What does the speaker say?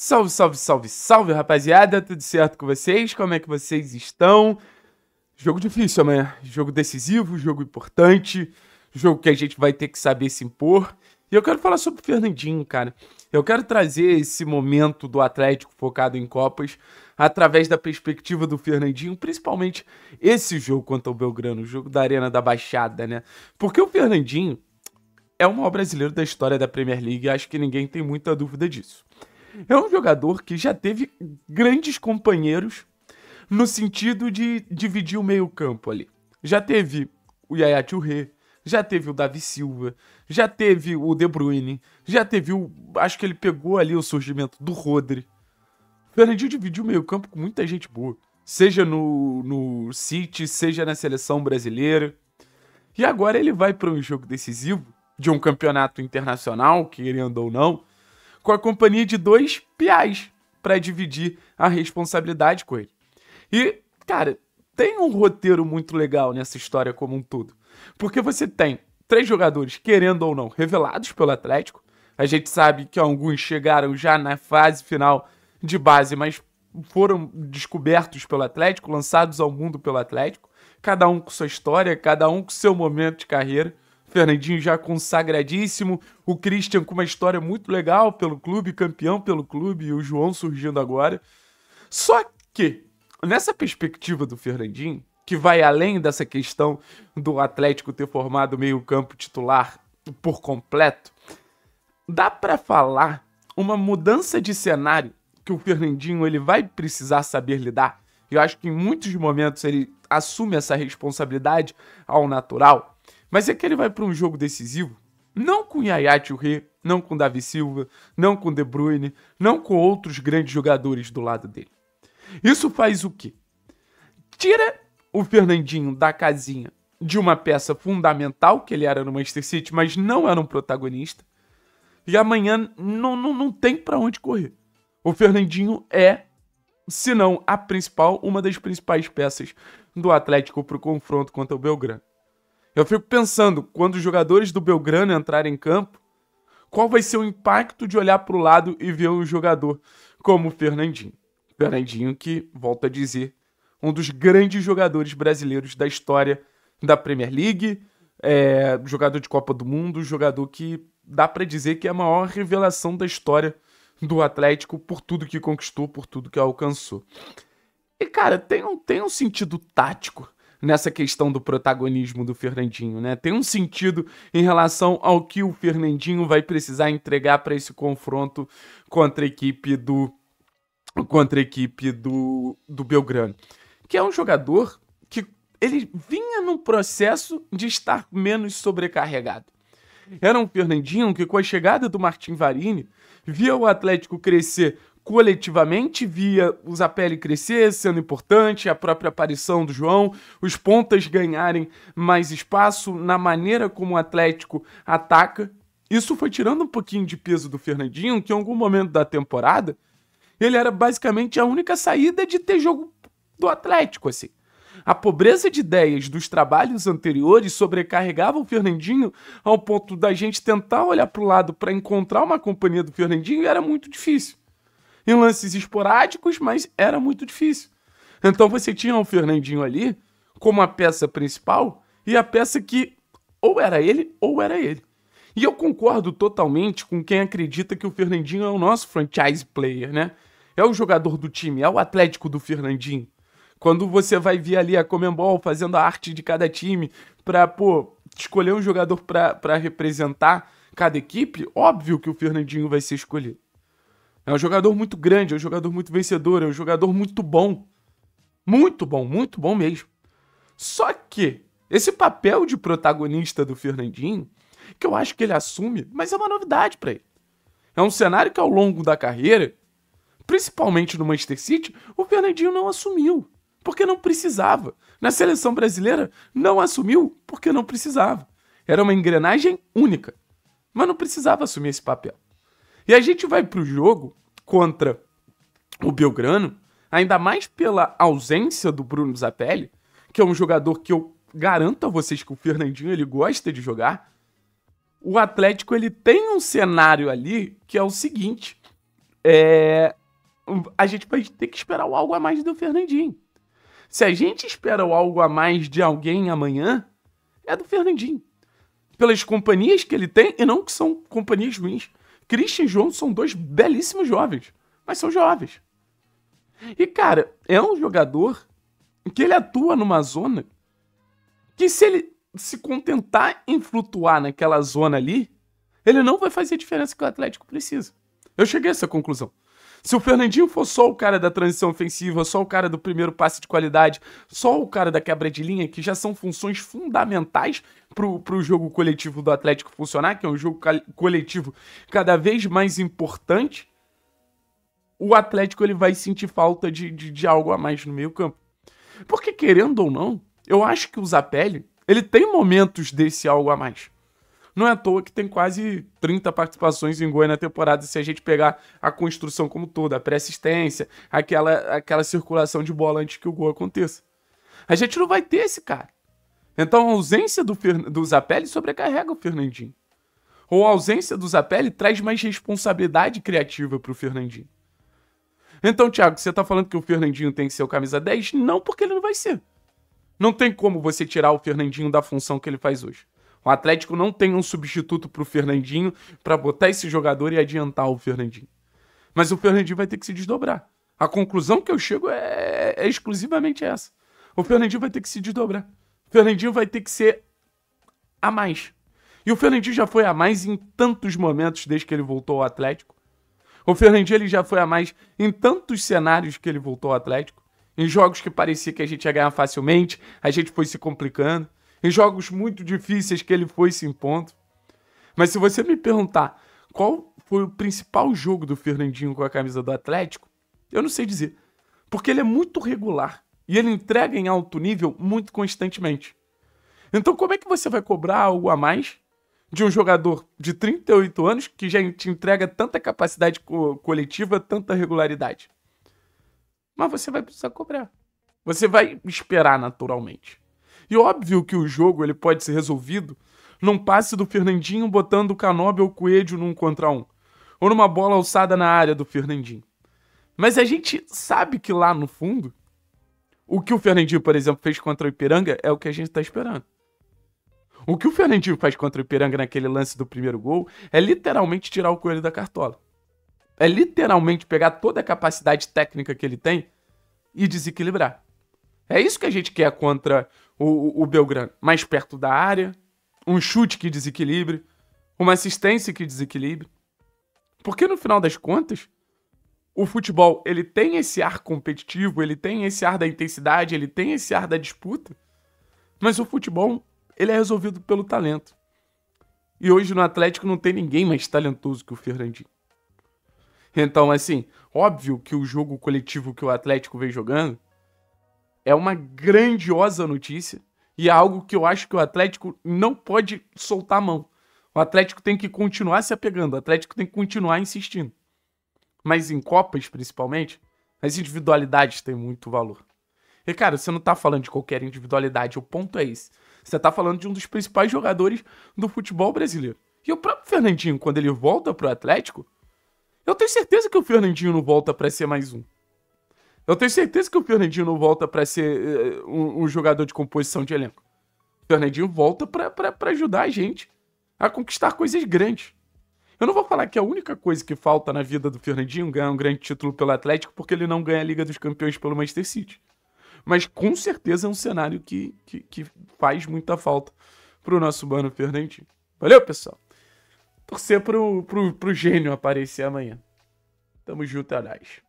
Salve, salve, salve, salve, rapaziada. Tudo certo com vocês? Como é que vocês estão? Jogo difícil amanhã. Jogo decisivo, jogo importante. Jogo que a gente vai ter que saber se impor. E eu quero falar sobre o Fernandinho, cara. Eu quero trazer esse momento do Atlético focado em Copas através da perspectiva do Fernandinho, principalmente esse jogo contra o Belgrano, o jogo da Arena da Baixada, né? Porque o Fernandinho é o maior brasileiro da história da Premier League acho que ninguém tem muita dúvida disso é um jogador que já teve grandes companheiros no sentido de dividir o meio-campo ali. Já teve o Yaya Touré, já teve o Davi Silva, já teve o De Bruyne, já teve o. Acho que ele pegou ali o surgimento do Rodri. Fernandinho dividiu o meio-campo com muita gente boa. Seja no, no City, seja na seleção brasileira. E agora ele vai para um jogo decisivo de um campeonato internacional, querendo ou não, com a companhia de dois piais para dividir a responsabilidade com ele. E, cara, tem um roteiro muito legal nessa história como um todo. Porque você tem três jogadores, querendo ou não, revelados pelo Atlético. A gente sabe que alguns chegaram já na fase final de base, mas foram descobertos pelo Atlético, lançados ao mundo pelo Atlético. Cada um com sua história, cada um com seu momento de carreira. Fernandinho já consagradíssimo, o Christian com uma história muito legal pelo clube, campeão pelo clube, e o João surgindo agora. Só que, nessa perspectiva do Fernandinho, que vai além dessa questão do Atlético ter formado meio-campo titular por completo, dá para falar uma mudança de cenário que o Fernandinho ele vai precisar saber lidar. Eu acho que em muitos momentos ele assume essa responsabilidade ao natural mas é que ele vai para um jogo decisivo, não com Yaya Touré, não com Davi Silva, não com De Bruyne, não com outros grandes jogadores do lado dele. Isso faz o quê? Tira o Fernandinho da casinha de uma peça fundamental que ele era no Manchester City, mas não era um protagonista. E amanhã não, não, não tem para onde correr. O Fernandinho é, se não a principal, uma das principais peças do Atlético para o confronto contra o Belgrano. Eu fico pensando, quando os jogadores do Belgrano entrarem em campo, qual vai ser o impacto de olhar para o lado e ver um jogador como o Fernandinho. Fernandinho que, volto a dizer, um dos grandes jogadores brasileiros da história da Premier League, é, jogador de Copa do Mundo, jogador que dá para dizer que é a maior revelação da história do Atlético por tudo que conquistou, por tudo que alcançou. E, cara, tem um, tem um sentido tático nessa questão do protagonismo do Fernandinho, né? Tem um sentido em relação ao que o Fernandinho vai precisar entregar para esse confronto contra a equipe do contra a equipe do, do Belgrano, que é um jogador que ele vinha num processo de estar menos sobrecarregado. Era um Fernandinho que, com a chegada do Martin Varini, via o Atlético crescer coletivamente via o Zapelli crescer, sendo importante, a própria aparição do João, os pontas ganharem mais espaço na maneira como o Atlético ataca. Isso foi tirando um pouquinho de peso do Fernandinho, que em algum momento da temporada ele era basicamente a única saída de ter jogo do Atlético, assim. A pobreza de ideias dos trabalhos anteriores sobrecarregava o Fernandinho ao ponto da gente tentar olhar para o lado para encontrar uma companhia do Fernandinho e era muito difícil em lances esporádicos, mas era muito difícil. Então você tinha o Fernandinho ali como a peça principal e a peça que ou era ele ou era ele. E eu concordo totalmente com quem acredita que o Fernandinho é o nosso franchise player, né? É o jogador do time, é o Atlético do Fernandinho. Quando você vai ver ali a Comembol fazendo a arte de cada time para, pô, escolher um jogador para representar cada equipe, óbvio que o Fernandinho vai ser escolhido. É um jogador muito grande, é um jogador muito vencedor, é um jogador muito bom. Muito bom, muito bom mesmo. Só que esse papel de protagonista do Fernandinho, que eu acho que ele assume, mas é uma novidade para ele. É um cenário que ao longo da carreira, principalmente no Manchester City, o Fernandinho não assumiu, porque não precisava. Na seleção brasileira, não assumiu porque não precisava. Era uma engrenagem única, mas não precisava assumir esse papel. E a gente vai pro jogo contra o Belgrano, ainda mais pela ausência do Bruno Zapelli, que é um jogador que eu garanto a vocês que o Fernandinho ele gosta de jogar. O Atlético ele tem um cenário ali que é o seguinte: é... a gente vai ter que esperar algo a mais do Fernandinho. Se a gente espera algo a mais de alguém amanhã, é do Fernandinho. Pelas companhias que ele tem, e não que são companhias ruins, Christian e João são dois belíssimos jovens, mas são jovens. E, cara, é um jogador que ele atua numa zona que se ele se contentar em flutuar naquela zona ali, ele não vai fazer a diferença que o Atlético precisa. Eu cheguei a essa conclusão. Se o Fernandinho for só o cara da transição ofensiva, só o cara do primeiro passe de qualidade, só o cara da quebra de linha, que já são funções fundamentais para o jogo coletivo do Atlético funcionar, que é um jogo coletivo cada vez mais importante, o Atlético ele vai sentir falta de, de, de algo a mais no meio campo. Porque querendo ou não, eu acho que o Zapelli, ele tem momentos desse algo a mais. Não é à toa que tem quase 30 participações em Goiânia na temporada se a gente pegar a construção como toda, a pré-assistência, aquela, aquela circulação de bola antes que o gol aconteça. A gente não vai ter esse cara. Então a ausência do, do Zapelli sobrecarrega o Fernandinho. Ou a ausência do Zapelli traz mais responsabilidade criativa para o Fernandinho. Então, Thiago, você está falando que o Fernandinho tem que ser o camisa 10? Não, porque ele não vai ser. Não tem como você tirar o Fernandinho da função que ele faz hoje. O Atlético não tem um substituto para o Fernandinho para botar esse jogador e adiantar o Fernandinho. Mas o Fernandinho vai ter que se desdobrar. A conclusão que eu chego é, é exclusivamente essa. O Fernandinho vai ter que se desdobrar. O Fernandinho vai ter que ser a mais. E o Fernandinho já foi a mais em tantos momentos desde que ele voltou ao Atlético. O Fernandinho ele já foi a mais em tantos cenários que ele voltou ao Atlético. Em jogos que parecia que a gente ia ganhar facilmente, a gente foi se complicando em jogos muito difíceis que ele foi se impondo. Mas se você me perguntar qual foi o principal jogo do Fernandinho com a camisa do Atlético, eu não sei dizer. Porque ele é muito regular e ele entrega em alto nível muito constantemente. Então, como é que você vai cobrar algo a mais de um jogador de 38 anos que já te entrega tanta capacidade co coletiva, tanta regularidade? Mas você vai precisar cobrar. Você vai esperar naturalmente. E óbvio que o jogo ele pode ser resolvido num passe do Fernandinho botando o Canobi ou o Coelho num contra um, ou numa bola alçada na área do Fernandinho. Mas a gente sabe que lá no fundo, o que o Fernandinho, por exemplo, fez contra o Ipiranga é o que a gente está esperando. O que o Fernandinho faz contra o Ipiranga naquele lance do primeiro gol é literalmente tirar o coelho da cartola. É literalmente pegar toda a capacidade técnica que ele tem e desequilibrar. É isso que a gente quer contra o, o Belgrano. Mais perto da área, um chute que desequilibre, uma assistência que desequilibre. Porque no final das contas, o futebol ele tem esse ar competitivo, ele tem esse ar da intensidade, ele tem esse ar da disputa, mas o futebol ele é resolvido pelo talento. E hoje no Atlético não tem ninguém mais talentoso que o Fernandinho. Então, assim, óbvio que o jogo coletivo que o Atlético vem jogando é uma grandiosa notícia e é algo que eu acho que o Atlético não pode soltar a mão. O Atlético tem que continuar se apegando, o Atlético tem que continuar insistindo. Mas em Copas, principalmente, as individualidades têm muito valor. E, cara, você não tá falando de qualquer individualidade, o ponto é esse. Você tá falando de um dos principais jogadores do futebol brasileiro. E o próprio Fernandinho, quando ele volta pro Atlético, eu tenho certeza que o Fernandinho não volta para ser mais um. Eu tenho certeza que o Fernandinho não volta para ser uh, um, um, jogador de composição de elenco. O Fernandinho volta para ajudar a gente a conquistar coisas grandes. Eu não vou falar que a única coisa que falta na vida do Fernandinho ganhar um grande título pelo Atlético porque ele não ganha a Liga dos Campeões pelo Manchester City. Mas com certeza é um cenário que, que, que faz muita falta pro nosso mano Fernandinho. Valeu, pessoal. Torcer pro, pro, pro gênio aparecer amanhã. Tamo junto, é